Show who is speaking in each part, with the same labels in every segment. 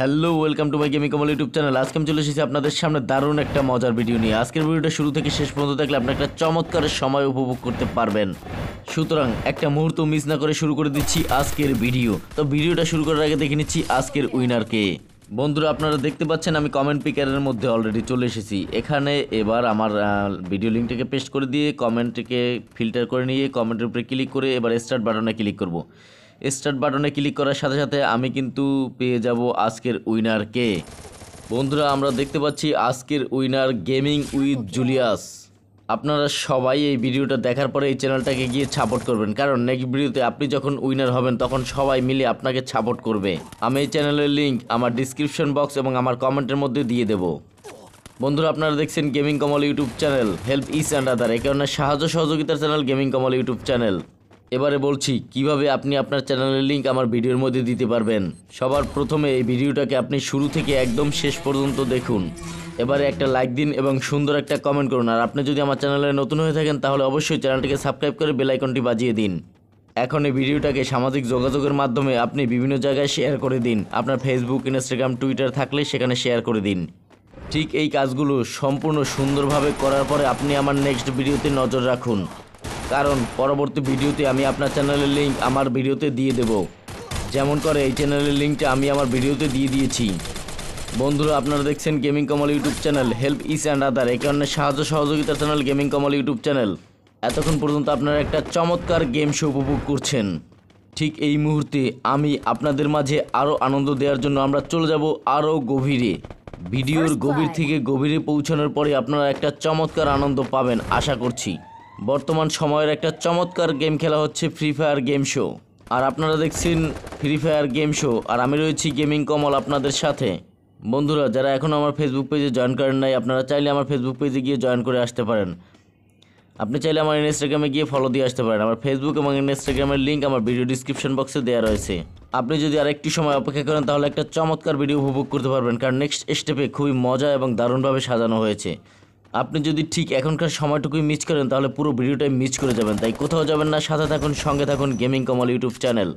Speaker 1: Hello welcome to my gaming Kamal YouTube channel আজকে আমি চলে এসেছি আপনাদের সামনে দারুণ একটা মজার ভিডিও নিয়ে আজকের ভিডিওটা শুরু থেকে শেষ পর্যন্ত দেখলে আপনি একটা চমৎকার সময় উপভোগ করতে পারবেন সুতরাং একটা মুহূর্ত মিস না করে শুরু করে দিচ্ছি আজকের ভিডিও তো ভিডিওটা শুরু করার আগে দেখে নিচ্ছি আজকের উইনারকে বন্ধুরা আপনারা দেখতে পাচ্ছেন আমি কমেন্ট পিকারের মধ্যে অলরেডি চলে এসেছি এখানে এবার আমার ভিডিও লিঙ্কটাকে পেস্ট করে দিয়ে কমেন্টটিকে ফিল্টার করে নিয়ে কমেন্টের উপরে ক্লিক করে এবার স্টার্ট বাটনে ক্লিক করব স্টার্ট বাটনে ক্লিক করার সাথে সাথে আমি কিন্তু পেয়ে যাব আজকের উইনারকে বন্ধুরা আমরা দেখতে পাচ্ছি আজকের উইনার গেমিং উইথ জুলিয়াস আপনারা সবাই এই ভিডিওটা দেখার পরে এই চ্যানেলটাকে গিয়ে সাপোর্ট করবেন কারণ নেক্সট ভিডিওতে আপনি যখন উইনার হবেন তখন সবাই মিলে আপনাকে সাপোর্ট করবে আমি এই চ্যানেলের লিঙ্ক আমার ডিসক্রিপশন বক্স এবং আমার কমেন্টের মধ্যে দিয়ে দেব বন্ধুরা আপনারা দেখছেন gaming Kamal YouTube channel help is and other এ কারণে সাহায্য সহযোগিতার channel gaming Kamal YouTube channel এবারে বলছি কিভাবে আপনি আপনার চ্যানেলের লিঙ্ক আমার ভিডিওর মধ্যে দিতে পারবেন সবার প্রথমে এই ভিডিওটাকে আপনি শুরু থেকে একদম শেষ পর্যন্ত দেখুন এবারে একটা লাইক দিন এবং সুন্দর একটা কমেন্ট করুন আর আপনি যদি আমার চ্যানেলে নতুন হয়ে থাকেন তাহলে অবশ্যই চ্যানেলটিকে সাবস্ক্রাইব করে বেলাইকনটি বাজিয়ে দিন এখন এই ভিডিওটাকে সামাজিক যোগাযোগের মাধ্যমে আপনি বিভিন্ন জায়গায় শেয়ার করে দিন আপনার ফেসবুক ইনস্টাগ্রাম টুইটার থাকলে সেখানে শেয়ার করে দিন ঠিক এই কাজগুলো সম্পূর্ণ সুন্দরভাবে করার পরে আপনি আমার নেক্সট ভিডিওতে নজর রাখুন কারণ পরবর্তী ভিডিওতে আমি আপনার চ্যানেলের লিঙ্ক আমার ভিডিওতে দিয়ে দেব যেমন করে এই চ্যানেলের লিঙ্কটা আমি আমার ভিডিওতে দিয়ে দিয়েছি বন্ধুরা আপনারা দেখছেন gaming Kamal YouTube channel help is and other এই কারণে সাহায্য সহযোগিতা channel gaming Kamal YouTube channel এতক্ষণ পর্যন্ত আপনারা একটা চমৎকার গেম শো উপভোগ করছেন ঠিক এই মুহূর্তে আমি আপনাদের মাঝে আরও আনন্দ দেওয়ার জন্য আমরা চলে যাব আরও গভীরে ভিডিওর গভীর থেকে গভীরে পৌঁছানোর পরে আপনারা একটা চমৎকার আনন্দ পাবেন আশা করছি বর্তমান সময়ের একটা চমৎকার গেম খেলা হচ্ছে ফ্রি ফায়ার গেম শো আর আপনারা দেখছেন ফ্রি ফায়ার গেম শো আর আমি রয়েছি গেমিং কমল আপনাদের সাথে বন্ধুরা যারা এখন আমার ফেসবুক পেজে জয়েন করেন নাই আপনারা চাইলে আমার ফেসবুক পেজে গিয়ে জয়েন করে আসতে পারেন আপনি চাইলে আমার ইনস্টাগ্রামে গিয়ে ফলো দিয়ে আসতে পারেন আমার ফেসবুক এবং ইনস্টাগ্রামের লিঙ্ক আমার ভিডিও ডিসক্রিপশন বক্সে দেওয়া রয়েছে আপনি যদি আর একটু সময় অপেক্ষা করেন তাহলে একটা চমৎকার ভিডিও উপভোগ করতে পারবেন কারণ নেক্সট স্টেপে খুবই মজা এবং দারুণভাবে সাজানো হয়েছে আপনি যদি ঠিক এখনকার সময়টুকুই মিস করেন তাহলে পুরো ভিডিওটাই মিস করে যাবেন তাই কোথাও যাবেন না সাথে থাকুন সঙ্গে থাকুন গেমিং কমল ইউটিউব চ্যানেল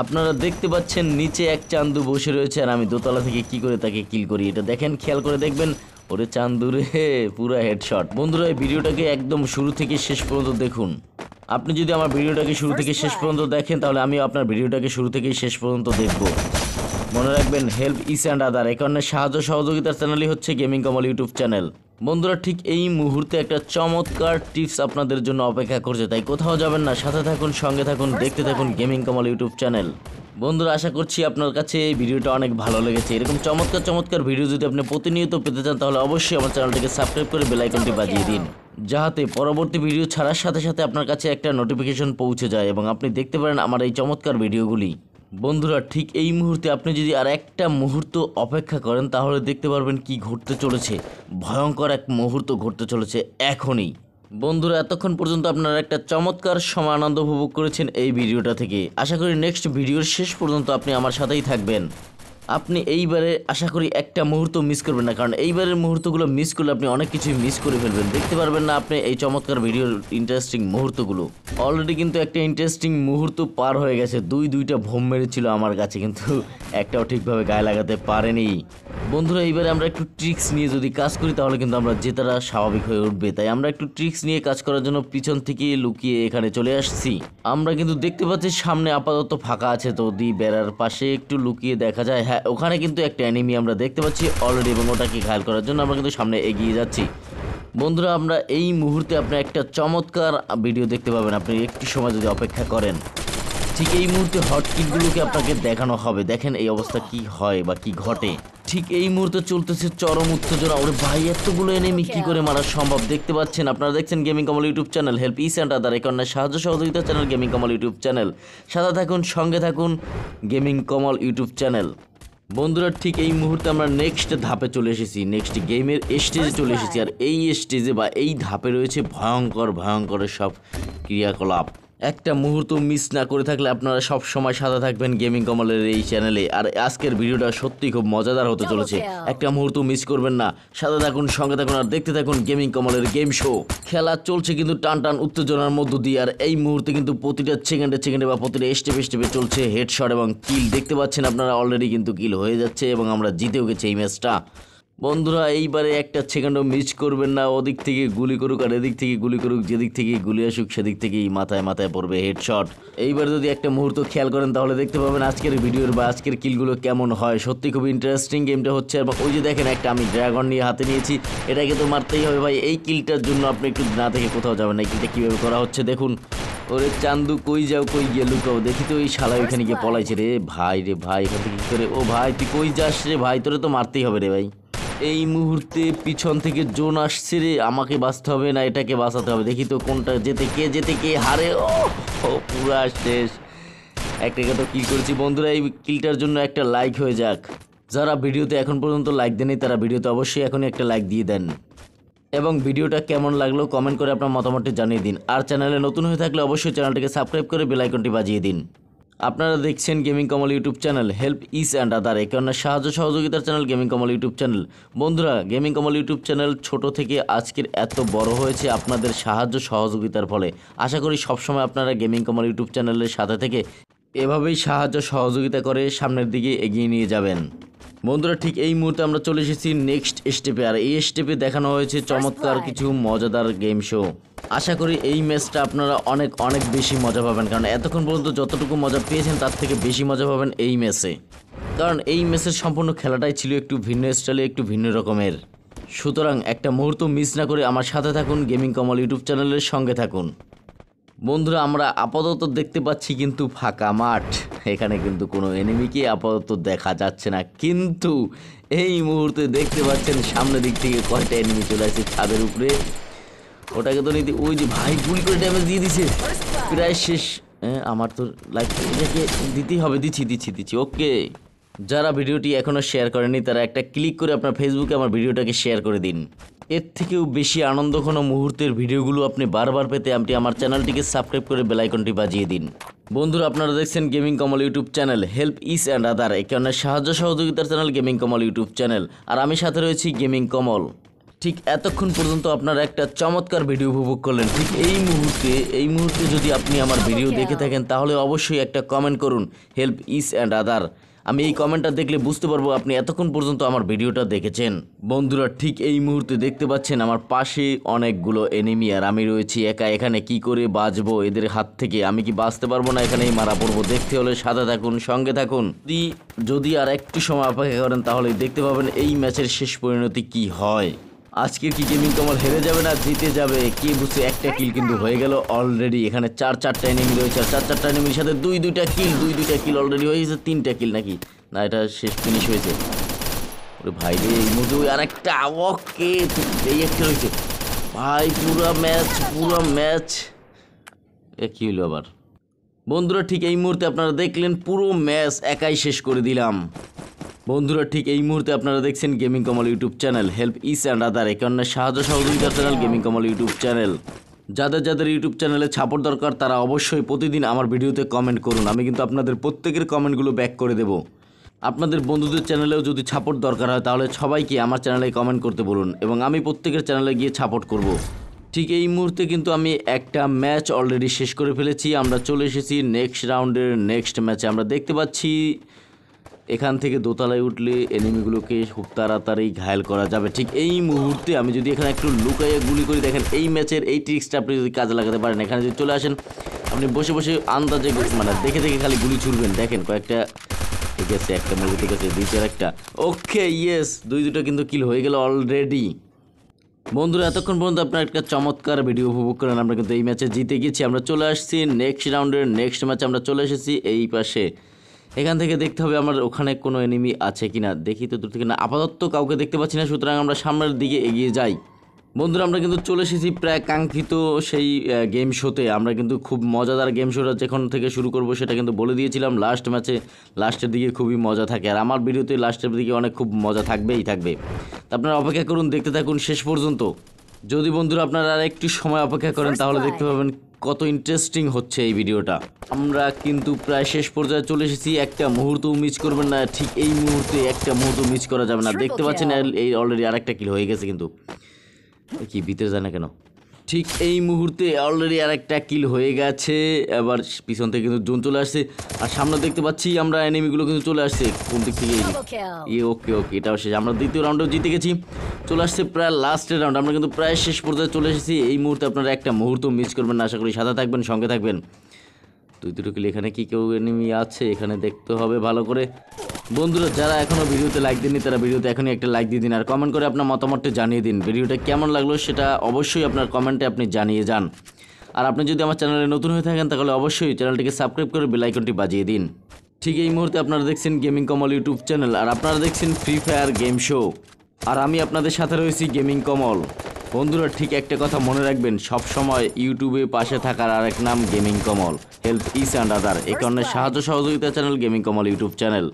Speaker 1: আপনারা দেখতে পাচ্ছেন নিচে এক চান্দু বসে রয়েছে আর আমি দোতলা থেকে কি করে তাকে কিল করি এটা দেখেন খেয়াল করে দেখবেন ওরে চান্দুরে পুরো হেডশট বন্ধুরা এই ভিডিওটাকে একদম শুরু থেকে শেষ পর্যন্ত দেখুন আপনি যদি আমার ভিডিওটাকে শুরু থেকে শেষ পর্যন্ত দেখেন তাহলে আমি আপনার ভিডিওটাকে শুরু থেকে শেষ পর্যন্ত দেখব মনে রাখবেন হেল্প ইস অ্যান্ড আদার এ কারণে সাহায্য সহযোগিতার চ্যানেলই হচ্ছে গেমিং কমল ইউটিউব চ্যানেল বন্ধুরা ঠিক এই মুহূর্তে একটা চমৎকার টিপস আপনাদের জন্য অপেক্ষা করছে তাই কোথাও যাবেন না সাথে থাকুন সঙ্গে থাকুন দেখতে থাকুন গেমিং কমল ইউটিউব চ্যানেল বন্ধুরা আশা করছি আপনার কাছে এই ভিডিওটা অনেক ভালো লেগেছে এরকম চমৎকার চমৎকার ভিডিও যদি আপনি প্রতিনিয়ত পেতে চান তাহলে অবশ্যই আমার চ্যানেলটিকে সাবস্ক্রাইব করে বেলাইকনটি বাজিয়ে দিন যাহাতে পরবর্তী ভিডিও ছাড়ার সাথে সাথে আপনার কাছে একটা নোটিফিকেশন পৌঁছে যায় এবং আপনি দেখতে পারেন আমার এই চমৎকার ভিডিওগুলি বন্ধুরা ঠিক এই মুহূর্তে আপনি যদি আর একটা মুহূর্ত অপেক্ষা করেন তাহলে দেখতে পারবেন কি ঘটতে চলেছে ভয়ঙ্কর এক মুহূর্ত ঘটতে চলেছে এখনই বন্ধুরা এতক্ষণ পর্যন্ত আপনারা একটা চমৎকার সময় আনন্দ উপভোগ করেছেন এই ভিডিওটা থেকে আশা করি নেক্সট ভিডিওর শেষ পর্যন্ত আপনি আমার সাথেই থাকবেন আপনি এইবারে আশা করি একটা মুহূর্ত মিস করবেন না কারণ এইবারের মুহূর্তগুলো মিস করলে আপনি অনেক কিছুই মিস করে ফেলবেন দেখতে পারবেন না আপনি এই চমৎকার ভিডিওর ইন্টারেস্টিং মুহূর্তগুলো অলরেডি কিন্তু একটা ইন্টারেস্টিং মুহূর্ত পার হয়ে গেছে দুই দুইটা ভোম মেরেছিল আমার কাছে কিন্তু একটাও ঠিকভাবে গায়ে লাগাতে পারেনি বন্ধুরা এইবারে আমরা একটু ট্রিক্স নিয়ে যদি কাজ করি তাহলে কিন্তু আমরা জেতারা স্বাভাবিক হয়ে উঠবে তাই আমরা একটু ট্রিক্স নিয়ে কাজ করার জন্য পিছন থেকে লুকিয়ে এখানে চলে আসছি আমরা কিন্তু দেখতে পাচ্ছি সামনে আপাতত ফাঁকা আছে তো দি বেড়ার পাশে একটু লুকিয়ে দেখা যায় হ্যাঁ ওখানে কিন্তু একটা অ্যানিমি আমরা দেখতে পাচ্ছি অলরেডি এবং ওটাকে ঘায়াল করার জন্য আমরা কিন্তু সামনে এগিয়ে যাচ্ছি বন্ধুরা আমরা এই মুহূর্তে আপনি একটা চমৎকার ভিডিও দেখতে পাবেন আপনি একটু সময় যদি অপেক্ষা করেন ঠিক এই মুহূর্তে হটকিটগুলোকে আপনাকে দেখানো হবে দেখেন এই অবস্থা কি হয় বা কি ঘটে ঠিক এই মুহূর্তে চলতেছে চরম উত্তেজনা ওরে ভাই এতগুলো এনিমি কি করে মারা সম্ভব দেখতে পাচ্ছেন আপনারা দেখছেন gaming Kamal YouTube channel help is and other একন্যায় সাহায্য সহযোগিতা channel gaming Kamal YouTube channel সাদা থাকুন সঙ্গে থাকুন গেমিং কমল ইউটিউব চ্যানেল বন্ধুরা ঠিক এই মুহূর্তে আমরা নেক্সট ধাপে চলে এসেছি নেক্সট গেমের স্টেজে চলে এসেছি আর এই স্টেজে বা এই ধাপে রয়েছে ভয়ঙ্কর ভয়ঙ্কর সব ক্রিয়াকলাপ একটা মুহূর্ত মিস না করে থাকলে আপনারা সব সময় সাদা থাকবেন গেমিং কমলের এই চ্যানেলে আর আজকের ভিডিওটা সত্যি খুব মজাদার হতে চলেছে একটা মুহূর্ত মিস করবেন না সাদা থাকুন সঙ্গে থাকুন আর দেখতে থাকুন গেমিং কমলের গেম শো খেলা চলছে কিন্তু টান টান উত্তেজনার মধ্য দিয়ে আর এই মুহূর্তে কিন্তু প্রতিটা সেকেন্ডে সেকেন্ডে বা প্রতিটা স্টেপে স্টেপে চলছে হেডশট এবং কিল দেখতে পাচ্ছেন আপনারা অলরেডি কিন্তু কিল হয়ে যাচ্ছে এবং আমরা জিতেও গেছি এই ম্যাচটা বন্ধুরা এইবারে একটা সেকেন্ডও মিস করবেন না ওদিক থেকে গুলি করুক আর এদিক থেকে গুলি করুক যেদিক থেকে গুলি আসুক সেদিক থেকেই মাথায় মাথায় পড়বে হেডশট এইবার যদি একটা মুহূর্ত খেয়াল করেন তাহলে দেখতে পাবেন আজকের ভিডিওর বা আজকের কিলগুলো কেমন হয় সত্যি খুব ইন্টারেস্টিং গেমটা হচ্ছে এবং ওই যে দেখেন একটা আমি ড্রাগন নিয়ে হাতে নিয়েছি এটাকে তো মারতেই হবে ভাই এই কিলটার জন্য আপনি একটু না থেকে কোথাও যাবেন না এই কিলটা কীভাবে করা হচ্ছে দেখুন ওরে চান্দু কই যাও কই গিয়ে লুকাও দেখি তো ওই শালা ওইখানে গিয়ে পলাইছে রে ভাই রে ভাই এখান থেকে কী করে ও ভাই তুই কই যাস রে ভাই তোরে তো মারতেই হবে রে ভাই এই মুহূর্তে পিছন থেকে জোন আসছে রে আমাকে বাঁচতে হবে না এটাকে বাঁচাতে হবে দেখি তো কোনটা যেতে কে যেতে কে হারে ও পুরা শেষ একটাকে তো কিল করেছি বন্ধুরা এই কিলটার জন্য একটা লাইক হয়ে যাক যারা ভিডিওতে এখন পর্যন্ত লাইক দেননি তারা ভিডিওতে অবশ্যই এখনই একটা লাইক দিয়ে দেন এবং ভিডিওটা কেমন লাগলো কমেন্ট করে আপনার মতামতটি জানিয়ে দিন আর চ্যানেলে নতুন হয়ে থাকলে অবশ্যই চ্যানেলটিকে সাবস্ক্রাইব করে বেলাইকনটি বাজিয়ে দিন আপনারা দেখছেন gaming Kamal YouTube channel help is and other অন্য সাহায্য সহযোগিতার channel gaming Kamal YouTube channel বন্ধুরা গেমিং কমল ইউটিউব চ্যানেল ছোট থেকে আজকের এত বড় হয়েছে আপনাদের সাহায্য সহযোগিতার ফলে আশা করি সবসময় আপনারা গেমিং কমল ইউটিউব চ্যানেলের সাথে থেকে এভাবেই সাহায্য সহযোগিতা করে সামনের দিকে এগিয়ে নিয়ে যাবেন বন্ধুরা ঠিক এই মুহূর্তে আমরা চলে এসেছি নেক্সট স্টেপে আর এই স্টেপে দেখানো হয়েছে চমৎকার কিছু মজাদার গেম শো আশা করি এই ম্যাচটা আপনারা অনেক অনেক বেশি মজা পাবেন কারণ এতক্ষণ পর্যন্ত যতটুকু মজা পেয়েছেন তার থেকে বেশি মজা পাবেন এই ম্যাচে কারণ এই ম্যাচের সম্পূর্ণ খেলাটাই ছিল একটু ভিন্ন স্টাইলে একটু ভিন্ন রকমের সুতরাং একটা মুহূর্ত মিস না করে আমার সাথে থাকুন গেমিং কমল ইউটিউব চ্যানেলের সঙ্গে থাকুন বন্ধুরা আমরা আপাতত দেখতে পাচ্ছি কিন্তু ফাঁকা মাঠ এখানে কিন্তু কোনো এনিমিকে আপাতত দেখা যাচ্ছে না কিন্তু এই মুহূর্তে দেখতে পাচ্ছেন সামনের দিক থেকে কয়টা এনিমি চলে আসছে ছাদের উপরে ওটাকে তো নিতে ওই যে ভাই গুলি করে ড্যামেজ দিয়ে দিছে প্রায় শেষ হ্যাঁ আমার তো লাইফ এটাকে দিতেই হবে দিচ্ছি দিচ্ছি দিচ্ছি ওকে যারা ভিডিওটি এখনও শেয়ার করেনি তারা একটা ক্লিক করে আপনার ফেসবুকে আমার ভিডিওটাকে শেয়ার করে দিন এর থেকেও বেশি আনন্দ কোনো মুহূর্তের ভিডিওগুলো আপনি বারবার পেতে আপনি আমার চ্যানেলটিকে সাবস্ক্রাইব করে বেলাইকনটি বাজিয়ে দিন বন্ধুরা আপনারা দেখছেন gaming Kamal YouTube channel help is and other এখানে সাহায্য সহযোগিতার channel gaming Kamal YouTube channel আর আমি সাথে রয়েছি গেমিং কমল ঠিক এতক্ষণ পর্যন্ত আপনারা একটা চমৎকার ভিডিও উপভোগ করলেন ঠিক এই মুহূর্তে এই মুহূর্তে যদি আপনি আমার ভিডিও দেখে থাকেন তাহলে অবশ্যই একটা কমেন্ট করুন হেল্প ইস অ্যান্ড আদার আমি এই কমেন্টটা দেখলে বুঝতে পারবো আপনি এতক্ষণ পর্যন্ত আমার ভিডিওটা দেখেছেন বন্ধুরা ঠিক এই মুহূর্তে দেখতে পাচ্ছেন আমার পাশে অনেকগুলো এনিমি আর আমি রয়েছি একা এখানে কি করে বাঁচবো এদের হাত থেকে আমি কি বাঁচতে পারবো না এখানেই মারা পড়বো দেখতে হলে সাদা থাকুন সঙ্গে থাকুন যদি যদি আর একটু সময় অপেক্ষা করেন তাহলে দেখতে পাবেন এই ম্যাচের শেষ পরিণতি কি হয় আজকের কি গেমিং তোমার হেরে যাবে না জিতে যাবে কে বুঝছে একটা কিল কিন্তু হয়ে গেল অলরেডি এখানে চার চারটা এনিমি রয়েছে চার চারটা এনিমির সাথে দুই দুইটা কিল দুই দুইটা কিল অলরেডি হয়ে গেছে তিনটা কিল নাকি না এটা শেষ ফিনিশ হয়েছে ওরে ভাই রে এই মধ্যে ওই আর একটা ওকে এই একটা রয়েছে ভাই পুরো ম্যাচ পুরো ম্যাচ এ কি হইল আবার বন্ধুরা ঠিক এই মুহূর্তে আপনারা দেখলেন পুরো ম্যাচ একাই শেষ করে দিলাম বন্ধুরা ঠিক এই মুহূর্তে আপনারা দেখছেন gaming Kamal YouTube channel help is and other অন্য সাহায্য সহযোগিতা channel gaming Kamal YouTube channel যাদের যাদের ইউটিউব চ্যানেলে ছাপড় দরকার তারা অবশ্যই প্রতিদিন আমার ভিডিওতে কমেন্ট করুন আমি কিন্তু আপনাদের প্রত্যেকের কমেন্টগুলো ব্যাক করে দেব আপনাদের বন্ধুদের চ্যানেলেও যদি ছাপড় দরকার হয় তাহলে সবাইকে আমার চ্যানেলে কমেন্ট করতে বলুন এবং আমি প্রত্যেকের চ্যানেলে গিয়ে ছাপোর্ট করব। ঠিক এই মুহূর্তে কিন্তু আমি একটা ম্যাচ অলরেডি শেষ করে ফেলেছি আমরা চলে এসেছি নেক্সট রাউন্ডের নেক্সট ম্যাচে আমরা দেখতে পাচ্ছি এখান থেকে দোতলায় উঠলে এনিমিগুলোকে খুব তাড়াতাড়ি ঘায়াল করা যাবে ঠিক এই মুহূর্তে আমি যদি এখানে একটু লুকাইয়া গুলি করি দেখেন এই ম্যাচের এই ট্রিক্সটা আপনি যদি কাজে লাগাতে পারেন এখানে যদি চলে আসেন আপনি বসে বসে আন্দাজে মানে দেখে দেখে খালি গুলি ছুড়বেন দেখেন কয়েকটা ঠিক আছে একটা মুভি ঠিক আছে দুইটার একটা ওকে ইয়েস দুই দুটো কিন্তু কিল হয়ে গেল অলরেডি বন্ধুরা এতক্ষণ পর্যন্ত আপনার একটা চমৎকার ভিডিও উপভোগ করেন আমরা কিন্তু এই ম্যাচে জিতে গেছি আমরা চলে আসছি নেক্সট রাউন্ডের নেক্সট ম্যাচে আমরা চলে এসেছি এই পাশে এখান থেকে দেখতে হবে আমার ওখানে কোনো এনিমি আছে কিনা দেখি তো দূর থেকে না আপাতত কাউকে দেখতে পাচ্ছি না সুতরাং আমরা সামনের দিকে এগিয়ে যাই বন্ধুরা আমরা কিন্তু চলে এসেছি প্রায় কাঙ্ক্ষিত সেই গেম শোতে আমরা কিন্তু খুব মজাদার গেম শোটা যেখান থেকে শুরু করব সেটা কিন্তু বলে দিয়েছিলাম লাস্ট ম্যাচে লাস্টের দিকে খুবই মজা থাকে আর আমার ভিডিওতে লাস্টের দিকে অনেক খুব মজা থাকবেই থাকবে তা আপনারা অপেক্ষা করুন দেখতে থাকুন শেষ পর্যন্ত যদি বন্ধুরা আপনারা আর একটু সময় অপেক্ষা করেন তাহলে দেখতে পাবেন কত ইন্টারেস্টিং হচ্ছে এই ভিডিওটা আমরা কিন্তু প্রায় শেষ পর্যায়ে চলে এসেছি একটা মুহূর্ত মিস করবেন না ঠিক এই মুহূর্তে একটা মুহূর্ত মিস করা যাবে না দেখতে পাচ্ছেন এই অলরেডি আরেকটা কিল হয়ে গেছে কিন্তু কি ভিতরে যায় না কেন ঠিক এই মুহূর্তে অলরেডি আর একটা কিল হয়ে গেছে এবার পিছন থেকে কিন্তু জোন চলে আসছে আর সামনে দেখতে পাচ্ছি আমরা এনিমিগুলো কিন্তু চলে আসছে কোন দিক থেকে ইয়ে ওকে ওকে এটাও শেষ আমরা দ্বিতীয় রাউন্ডেও জিতে গেছি চলে আসছে প্রায় লাস্টের রাউন্ড আমরা কিন্তু প্রায় শেষ পর্যায়ে চলে এসেছি এই মুহূর্তে আপনারা একটা মুহূর্ত মিস করবেন না আশা করি সাদা থাকবেন সঙ্গে থাকবেন দুই দুটো কিল এখানে কি কেউ এনিমি আছে এখানে দেখতে হবে ভালো করে বন্ধুরা যারা এখনও ভিডিওতে লাইক দিননি তারা ভিডিওতে এখনই একটা লাইক দিয়ে দিন আর কমেন্ট করে আপনার মতামতটি জানিয়ে দিন ভিডিওটা কেমন লাগলো সেটা অবশ্যই আপনার কমেন্টে আপনি জানিয়ে যান আর আপনি যদি আমার চ্যানেলে নতুন হয়ে থাকেন তাহলে অবশ্যই চ্যানেলটিকে সাবস্ক্রাইব করে বেলাইকনটি বাজিয়ে দিন ঠিক এই মুহূর্তে আপনারা দেখছেন গেমিং কমল ইউটিউব চ্যানেল আর আপনারা দেখছেন ফ্রি ফায়ার গেম শো আর আমি আপনাদের সাথে রয়েছি গেমিং কমল বন্ধুরা ঠিক একটা কথা মনে রাখবেন সব সময় ইউটিউবে পাশে থাকার আরেক নাম gaming Kamal help is and other এ কারণে সাহায্য সহযোগিতা channel gaming Kamal YouTube channel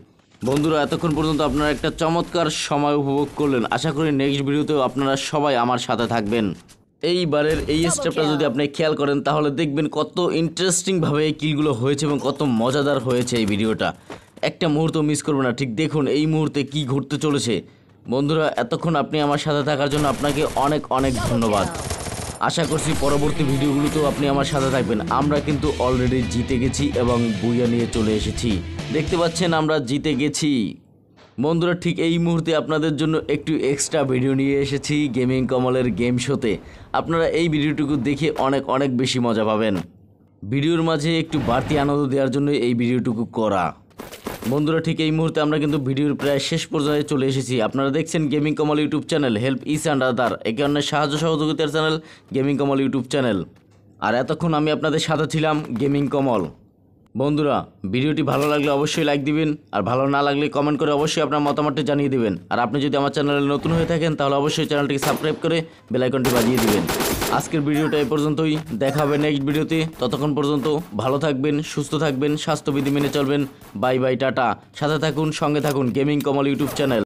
Speaker 1: বন্ধুরা এতক্ষণ পর্যন্ত আপনারা একটা চমৎকার সময় উপভোগ করলেন আশা করি নেক্সট ভিডিওতেও আপনারা সবাই আমার সাথে থাকবেন এইবারের এই স্টেপটা যদি আপনি খেয়াল করেন তাহলে দেখবেন কত ইন্টারেস্টিংভাবে এই কিলগুলো হয়েছে এবং কত মজাদার হয়েছে এই ভিডিওটা একটা মুহূর্ত মিস করবে না ঠিক দেখুন এই মুহূর্তে কি ঘটতে চলেছে বন্ধুরা এতক্ষণ আপনি আমার সাথে থাকার জন্য আপনাকে অনেক অনেক ধন্যবাদ আশা করছি পরবর্তী ভিডিওগুলোতেও আপনি আমার সাথে থাকবেন আমরা কিন্তু অলরেডি জিতে গেছি এবং বুইয়া নিয়ে চলে এসেছি দেখতে পাচ্ছেন আমরা জিতে গেছি বন্ধুরা ঠিক এই মুহূর্তে আপনাদের জন্য একটু এক্সট্রা ভিডিও নিয়ে এসেছি গেমিং কমলের গেম শোতে আপনারা এই ভিডিওটুকু দেখে অনেক অনেক বেশি মজা পাবেন ভিডিওর মাঝে একটু বাড়তি আনন্দ দেওয়ার জন্য এই ভিডিওটুকু করা বন্ধুরা ঠিক এই মুহূর্তে আমরা কিন্তু ভিডিওর প্রায় শেষ পর্যায়ে চলে এসেছি আপনারা দেখছেন gaming Kamal YouTube channel help is and other একে অন্যের সাহায্য সহযোগিতার channel gaming Kamal YouTube channel আর এতক্ষণ আমি আপনাদের সাথে ছিলাম গেমিং কমল বন্ধুরা ভিডিওটি ভালো লাগলে অবশ্যই লাইক দিবেন আর ভালো না লাগলে কমেন্ট করে অবশ্যই আপনার মতামতটি জানিয়ে দিবেন আর আপনি যদি আমার চ্যানেলে নতুন হয়ে থাকেন তাহলে অবশ্যই চ্যানেলটিকে সাবস্ক্রাইব করে বেলাইকনটি বাজিয়ে দিবেন আজকের ভিডিওটা এ পর্যন্তই দেখা হবে নেক্সট ভিডিওতে ততক্ষণ পর্যন্ত ভালো থাকবেন সুস্থ থাকবেন স্বাস্থ্যবিধি মেনে চলবেন বাই বাই টাটা সাথে থাকুন সঙ্গে থাকুন গেমিং কমল ইউটিউব চ্যানেল